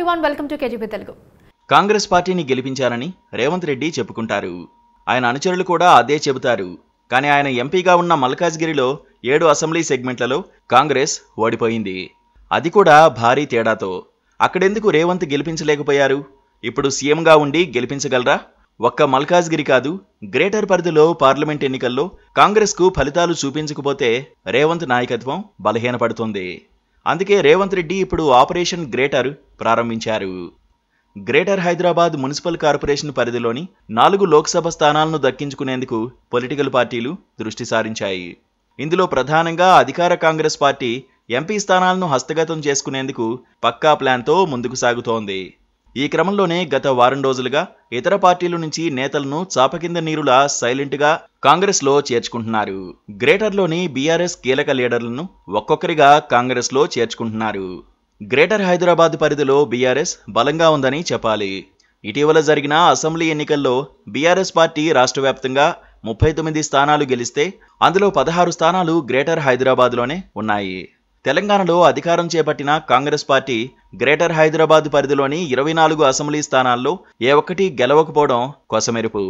everyone welcome to Telugu Congress పార్టీని గెలిపించారని రేవంత్ రెడ్డి చెప్పుకుంటారు ఆయన అనుచరులు కూడా అదే చెబుతారు కానీ ఆయన ఎంపీగా ఉన్న మల్కాజ్గిరిలో ఏడు అసెంబ్లీ సెగ్మెంట్లలో కాంగ్రెస్ ఓడిపోయింది అది కూడా భారీ తేడాతో అక్కడెందుకు రేవంత్ గెలిపించలేకపోయారు ఇప్పుడు సీఎంగా ఉండి గెలిపించగలరా ఒక్క మల్కాజ్గిరి కాదు గ్రేటర్ పరిధిలో పార్లమెంట్ ఎన్నికల్లో కాంగ్రెస్కు ఫలితాలు చూపించకపోతే రేవంత్ నాయకత్వం బలహీనపడుతుంది అందుకే రేవంత్ రెడ్డి ఇప్పుడు ఆపరేషన్ గ్రేటర్ ప్రారంభించారు గ్రేటర్ హైదరాబాద్ మున్సిపల్ కార్పొరేషన్ పరిధిలోని నాలుగు లోక్సభ స్థానాలను దక్కించుకునేందుకు పొలిటికల్ పార్టీలు దృష్టి సారించాయి ఇందులో ప్రధానంగా అధికార కాంగ్రెస్ పార్టీ ఎంపీ స్థానాలను హస్తగతం చేసుకునేందుకు పక్కా ప్లాన్తో ముందుకు సాగుతోంది ఈ క్రమంలోనే గత వారం రోజులుగా ఇతర పార్టీల నుంచి నేతలను చాపకింద కింద నీరులా సైలెంట్గా కాంగ్రెస్లో చేర్చుకుంటున్నారు గ్రేటర్లోని బీఆర్ఎస్ కీలక లీడర్లను ఒక్కొక్కరిగా కాంగ్రెస్లో చేర్చుకుంటున్నారు గ్రేటర్ హైదరాబాద్ పరిధిలో బీఆర్ఎస్ బలంగా ఉందని చెప్పాలి ఇటీవల జరిగిన అసెంబ్లీ ఎన్నికల్లో బీఆర్ఎస్ పార్టీ రాష్ట్ర వ్యాప్తంగా ముప్పై తొమ్మిది స్థానాలు గెలిస్తే అందులో పదహారు స్థానాలు గ్రేటర్ హైదరాబాద్లోనే ఉన్నాయి తెలంగాణలో అధికారం చేపట్టిన కాంగ్రెస్ పార్టీ గ్రేటర్ హైదరాబాద్ పరిధిలోని ఇరవై నాలుగు అసెంబ్లీ స్థానాల్లో ఏ ఒక్కటి గెలవకపోవడం కొసమెరుపు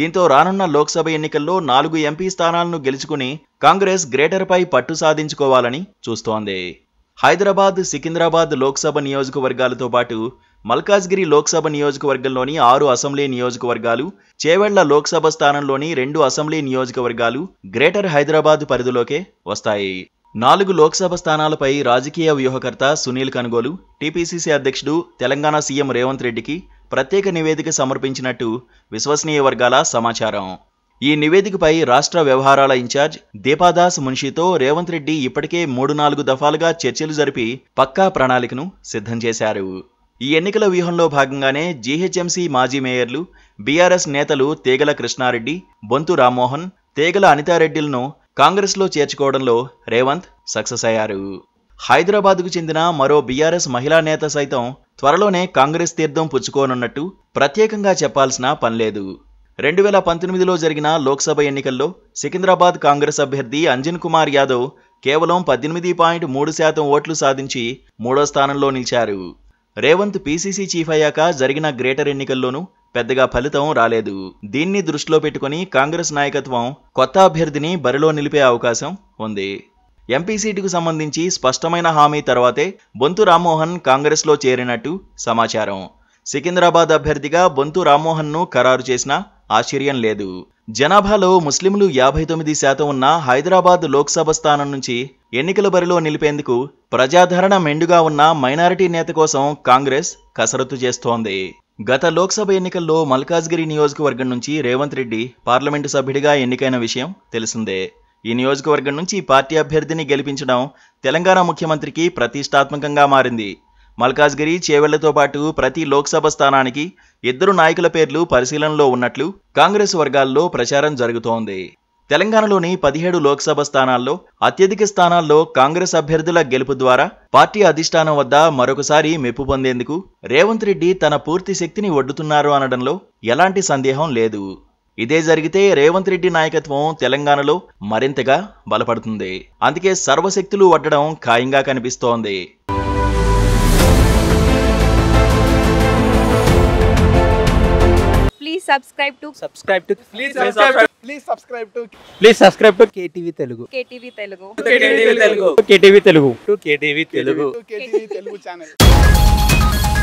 దీంతో రానున్న లోక్సభ ఎన్నికల్లో నాలుగు ఎంపీ స్థానాలను గెలుచుకుని కాంగ్రెస్ గ్రేటర్పై పట్టు సాధించుకోవాలని చూస్తోంది హైదరాబాద్ సికింద్రాబాద్ లోక్సభ నియోజకవర్గాలతో పాటు మల్కాజ్గిరి లోక్సభ నియోజకవర్గంలోని ఆరు అసెంబ్లీ నియోజకవర్గాలు చేవెళ్ల లోక్సభ స్థానంలోని రెండు అసెంబ్లీ నియోజకవర్గాలు గ్రేటర్ హైదరాబాద్ పరిధిలోకే వస్తాయి నాలుగు లోక్సభ స్థానాలపై రాజకీయ వ్యూహకర్త సునీల్ కనుగోలు టీపీసీసీ అధ్యక్షుడు తెలంగాణ సీఎం రేవంత్ రెడ్డికి ప్రత్యేక నివేదిక సమర్పించినట్టు విశ్వసనీయ వర్గాల సమాచారం ఈ నివేదికపై రాష్ట్ర వ్యవహారాల ఇన్ఛార్జ్ దీపాదాస్ మున్షితో రేవంత్ రెడ్డి ఇప్పటికే మూడు నాలుగు దఫాలుగా చర్చలు జరిపి పక్కా ప్రణాళికను సిద్ధం చేశారు ఈ ఎన్నికల వ్యూహంలో భాగంగానే జీహెచ్ఎంసీ మాజీ మేయర్లు బీఆర్ఎస్ నేతలు తేగల కృష్ణారెడ్డి బొంతు రామ్మోహన్ తేగల అనితారెడ్డిలను కాంగ్రెస్లో చేర్చుకోవడంలో రేవంత్ సక్సెస్ అయ్యారు హైదరాబాద్కు చెందిన మరో బీఆర్ఎస్ మహిళా నేత సైతం త్వరలోనే కాంగ్రెస్ తీర్థం పుచ్చుకోనున్నట్టు ప్రత్యేకంగా చెప్పాల్సిన పనిలేదు రెండు వేల పంతొమ్మిదిలో జరిగిన లోక్సభ ఎన్నికల్లో సికింద్రాబాద్ కాంగ్రెస్ అభ్యర్థి అంజన్ కుమార్ యాదవ్ కేవలం పద్దెనిమిది పాయింట్ మూడు శాతం ఓట్లు సాధించి మూడో స్థానంలో నిలిచారు రేవంత్ పీసీసీ చీఫ్ అయ్యాక జరిగిన గ్రేటర్ ఎన్నికల్లోనూ పెద్దగా ఫలితం రాలేదు దీన్ని దృష్టిలో పెట్టుకుని కాంగ్రెస్ నాయకత్వం కొత్త అభ్యర్థిని బరిలో నిలిపే అవకాశం ఉంది ఎంపీ సీటుకు సంబంధించి స్పష్టమైన హామీ తర్వాతే బొంతు రామ్మోహన్ కాంగ్రెస్లో చేరినట్టు సమాచారం సికింద్రాబాద్ అభ్యర్థిగా బొంతు రామ్మోహన్ను ఖరారు చేసిన ఆశ్చర్యం లేదు జనాభాలో ముస్లింలు యాభై తొమ్మిది శాతం ఉన్న హైదరాబాద్ లోక్సభ స్థానం నుంచి ఎన్నికల బరిలో నిలిపేందుకు ప్రజాధరణ మెండుగా ఉన్న మైనారిటీ నేత కోసం కాంగ్రెస్ కసరత్తు చేస్తోంది గత లోక్సభ ఎన్నికల్లో మల్కాజ్గిరి నియోజకవర్గం నుంచి రేవంత్ రెడ్డి పార్లమెంటు సభ్యుడిగా ఎన్నికైన విషయం తెలిసిందే ఈ నియోజకవర్గం నుంచి పార్టీ అభ్యర్థిని గెలిపించడం తెలంగాణ ముఖ్యమంత్రికి ప్రతిష్టాత్మకంగా మారింది మల్కాజ్గిరి చేవెళ్లతో పాటు ప్రతి లోక్సభ స్థానానికి ఇద్దరు నాయకుల పేర్లు పరిశీలనలో ఉన్నట్లు కాంగ్రెస్ వర్గాల్లో ప్రచారం జరుగుతోంది తెలంగాణలోని పదిహేడు లోక్సభ స్థానాల్లో అత్యధిక స్థానాల్లో కాంగ్రెస్ అభ్యర్థుల గెలుపు ద్వారా పార్టీ అధిష్టానం వద్ద మరొకసారి మెప్పు పొందేందుకు రేవంత్ రెడ్డి తన పూర్తి శక్తిని ఒడ్డుతున్నారు అనడంలో ఎలాంటి సందేహం లేదు ఇదే జరిగితే రేవంత్ రెడ్డి నాయకత్వం తెలంగాణలో మరింతగా బలపడుతుంది అందుకే సర్వశక్తులు వడ్డడం ఖాయంగా కనిపిస్తోంది subscribe to subscribe to please subscribe please subscribe to please subscribe to KTV Telugu KTV Telugu KTV Telugu KTV Telugu to KTV Telugu KTV Telugu channel